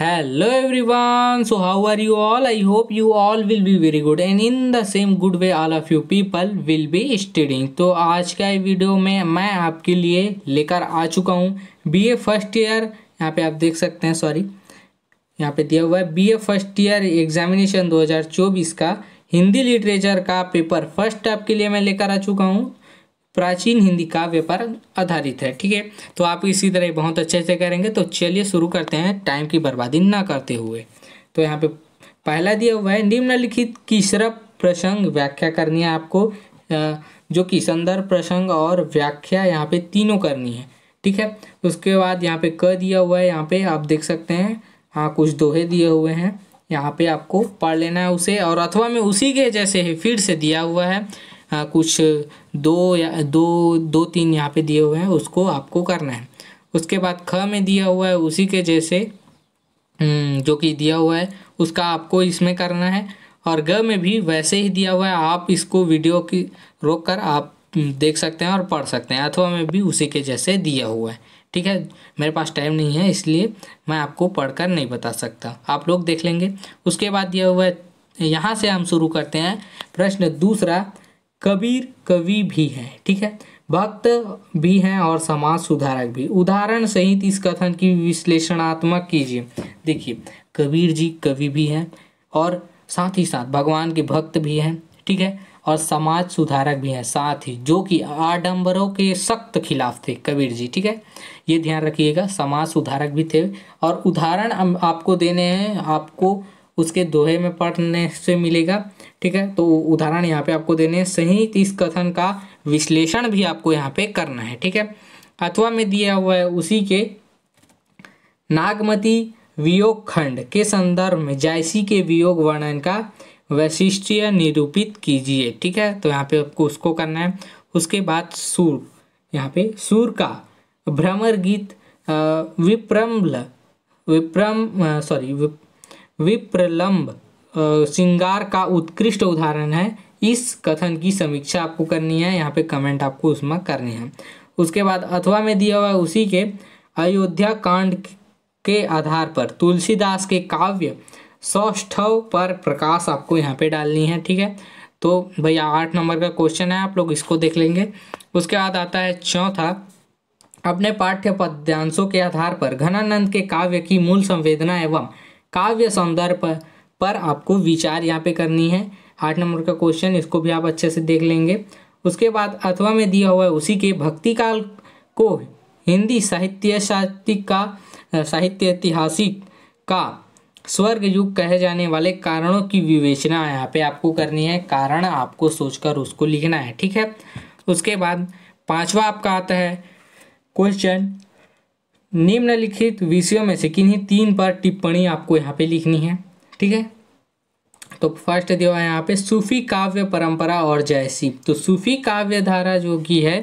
hello everyone so how are you all I hope you all will be very good and in the same good way all of you people will be studying तो आज का video में मैं आपके लिए लेकर आ चुका हूँ बी ए फर्स्ट ईयर यहाँ पे आप देख सकते हैं सॉरी यहाँ पे दिया हुआ है B A first year examination 2024 का हिंदी लिटरेचर का पेपर फर्स्ट आपके लिए मैं लेकर आ चुका हूँ प्राचीन हिंदी काव्य पर आधारित है ठीक है तो आप इसी तरह बहुत अच्छे से करेंगे तो चलिए शुरू करते हैं टाइम की बर्बादी ना करते हुए तो यहाँ पे पहला दिया हुआ है निम्नलिखित किसरा प्रसंग व्याख्या करनी है आपको जो कि संदर्भ प्रसंग और व्याख्या यहाँ पे तीनों करनी है ठीक है उसके बाद यहाँ पे क दिया हुआ है यहाँ पे आप देख सकते हैं हाँ कुछ दोहे दिए हुए हैं यहाँ पे आपको पढ़ लेना है उसे और अथवा में उसी के जैसे ही फिर से दिया हुआ है आ, हाँ, कुछ दो या दो दो तीन यहाँ पे दिए हुए हैं उसको आपको करना है उसके बाद ख में दिया हुआ है उसी के जैसे हम्म, जो कि दिया हुआ है उसका आपको इसमें करना है और ग में भी वैसे ही दिया हुआ है आप इसको वीडियो की रोक कर आप हम्म, देख सकते हैं और पढ़ सकते हैं अथवा में भी उसी के जैसे दिया हुआ है ठीक है मेरे पास टाइम नहीं है इसलिए मैं आपको पढ़कर नहीं बता सकता आप लोग देख लेंगे उसके बाद दिया हुआ है यहाँ से हम शुरू करते हैं प्रश्न दूसरा कबीर कवि भी है ठीक है भक्त भी हैं और समाज सुधारक भी उदाहरण सहित इस कथन की विश्लेषणात्मक कीजिए देखिए कबीर जी कवि भी हैं और साथ ही साथ भगवान के भक्त भी हैं ठीक है और समाज सुधारक भी हैं साथ ही जो कि आडंबरों के सख्त खिलाफ थे कबीर जी ठीक है ये ध्यान रखिएगा समाज सुधारक भी थे और उदाहरण आपको देने हैं आपको उसके दोहे में पढ़ने से मिलेगा ठीक है तो उदाहरण यहाँ पे आपको देने सही इस कथन का विश्लेषण भी आपको यहाँ पे करना है ठीक है अथवा में दिया हुआ है उसी के नागमती वियोग खंड के संदर्भ में जायसी के वियोग वर्णन का वैशिष्ट्य निरूपित कीजिए ठीक है तो यहाँ पे आपको उसको करना है उसके बाद सूर यहाँ पे सूर का भ्रमर गीत विप्रम्ल विप्रम सॉरी विप्रलंब श्रृंगार का उत्कृष्ट उदाहरण है इस कथन की समीक्षा आपको करनी है यहाँ पे कमेंट आपको उसमें करनी है उसके बाद अथवा में दिया हुआ उसी के अयोध्या कांड के आधार पर तुलसीदास के काव्य सौष्ठव पर प्रकाश आपको यहाँ पे डालनी है ठीक है तो भैया आठ नंबर का क्वेश्चन है आप लोग इसको देख लेंगे उसके बाद आता है चौथा अपने पाठ्य पद्यांशों के आधार पर घनानंद के काव्य की मूल संवेदना एवं काव्य संदर्भ पर, आपको विचार यहाँ पे करनी है आठ नंबर का क्वेश्चन इसको भी आप अच्छे से देख लेंगे उसके बाद अथवा में दिया हुआ है उसी के भक्ति काल को हिंदी साहित्य साहित्य का साहित्य ऐतिहासिक का स्वर्ग युग कहे जाने वाले कारणों की विवेचना यहाँ पे आपको करनी है कारण आपको सोचकर उसको लिखना है ठीक है उसके बाद पांचवा आपका आता है क्वेश्चन निम्नलिखित विषयों में से किन्हीं तीन पर टिप्पणी आपको यहाँ पे लिखनी है ठीक है तो फर्स्ट दिया है यहाँ पे सूफी काव्य परंपरा और जैसी तो सूफी काव्य धारा जो कि है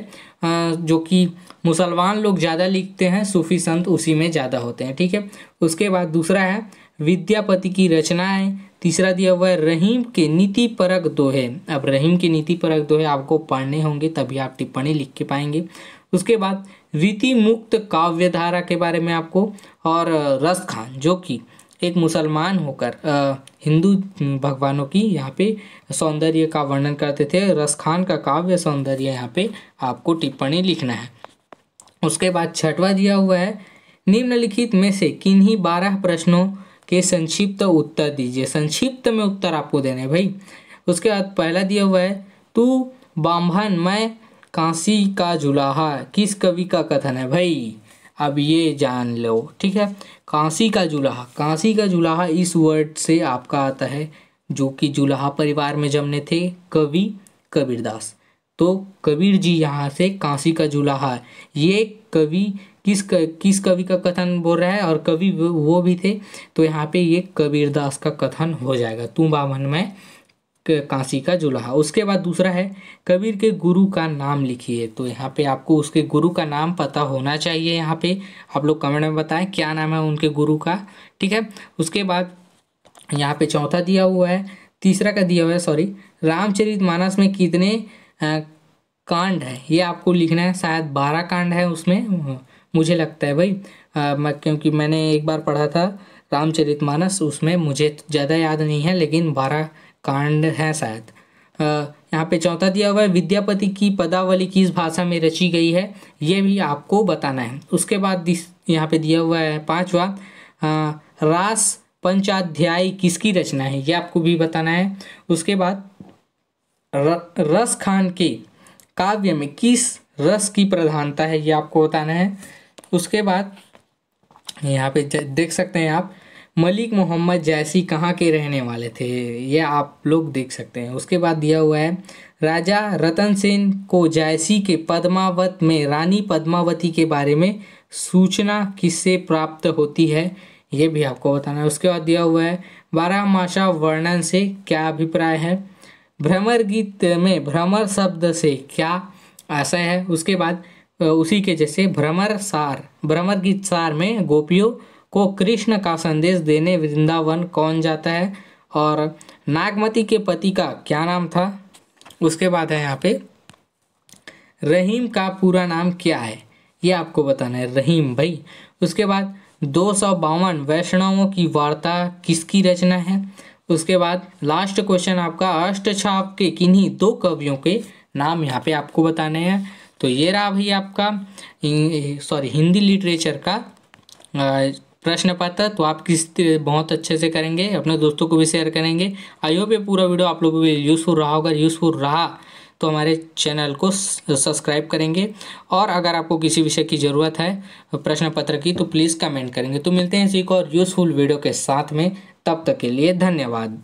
जो कि मुसलमान लोग ज़्यादा लिखते हैं सूफी संत उसी में ज़्यादा होते हैं ठीक है उसके बाद दूसरा है विद्यापति की रचनाएं तीसरा दिया हुआ है रहीम के नीति परक दोहे अब रहीम के नीति परक दोहे आपको पढ़ने होंगे तभी आप टिप्पणी लिख के पाएंगे उसके बाद रीति मुक्त काव्यधारा के बारे में आपको और रस खान जो कि एक मुसलमान होकर हिंदू भगवानों की यहाँ पे सौंदर्य का वर्णन करते थे रस खान का काव्य सौंदर्य यहाँ पे आपको टिप्पणी लिखना है उसके बाद छठवा दिया हुआ है निम्नलिखित में से किन्हीं बारह प्रश्नों के संक्षिप्त उत्तर दीजिए संक्षिप्त में उत्तर आपको देने भाई उसके बाद पहला दिया हुआ है तू बाम्भन मैं काशी का जुलाहा किस कवि का कथन है भाई अब ये जान लो ठीक है काशी का जुलाहा काशी का जुलाहा इस वर्ड से आपका आता है जो कि जुलाहा परिवार में जमने थे कवि कबीरदास तो कबीर जी यहाँ से काशी का जुलाहा ये कवि किस क, किस कवि का कथन बोल रहा है और कवि वो भी थे तो यहाँ पे ये कबीरदास का कथन हो जाएगा तू बामन में काशी का जुलाहा उसके बाद दूसरा है कबीर के गुरु का नाम लिखिए तो यहाँ पे आपको उसके गुरु का नाम पता होना चाहिए यहाँ पे आप लोग कमेंट में बताएं क्या नाम है उनके गुरु का ठीक है उसके बाद यहाँ पे चौथा दिया हुआ है तीसरा का दिया हुआ है सॉरी रामचरित मानस में कितने कांड है ये आपको लिखना है शायद बारह कांड है उसमें मुझे लगता है भाई मैं क्योंकि मैंने एक बार पढ़ा था रामचरित मानस उसमें मुझे ज़्यादा याद नहीं है लेकिन बारह कांड है शायद यहाँ पे चौथा दिया हुआ है विद्यापति की पदावली किस भाषा में रची गई है ये भी आपको बताना है उसके बाद यहाँ पे दिया हुआ है पांचवा रास पंचाध्याय किसकी रचना है ये आपको भी बताना है उसके बाद र, रस खान के काव्य में किस रस की प्रधानता है ये आपको बताना है उसके बाद यहाँ पे देख सकते हैं आप मलिक मोहम्मद जैसी कहाँ के रहने वाले थे ये आप लोग देख सकते हैं उसके बाद दिया हुआ है राजा रतन सेन को जायसी के पद्मावत में रानी पद्मावती के बारे में सूचना किससे प्राप्त होती है ये भी आपको बताना है उसके बाद दिया हुआ है बारह माशा वर्णन से क्या अभिप्राय है भ्रमर गीत में भ्रमर शब्द से क्या आशय है उसके बाद उसी के जैसे भ्रमर सार भ्रमर गीत सार में गोपियों को कृष्ण का संदेश देने वृंदावन कौन जाता है और नागमती के पति का क्या नाम था उसके बाद है यहाँ पे रहीम का पूरा नाम क्या है ये आपको बताना है रहीम भाई उसके बाद दो सौ बावन वैष्णवों की वार्ता किसकी रचना है उसके बाद लास्ट क्वेश्चन आपका अष्टछाप के किन्हीं दो कवियों के नाम यहाँ पे आपको बताने हैं तो ये रहा भाई आपका सॉरी हिंदी लिटरेचर का प्रश्न पत्र तो आप किस बहुत अच्छे से करेंगे अपने दोस्तों को भी शेयर करेंगे आई होप ये पूरा वीडियो आप लोगों को यूज़फुल रहा होगा यूज़फुल रहा तो हमारे चैनल को सब्सक्राइब करेंगे और अगर आपको किसी विषय की ज़रूरत है प्रश्न पत्र की तो प्लीज़ कमेंट करेंगे तो मिलते हैं इसी को और यूज़फुल वीडियो के साथ में तब तक के लिए धन्यवाद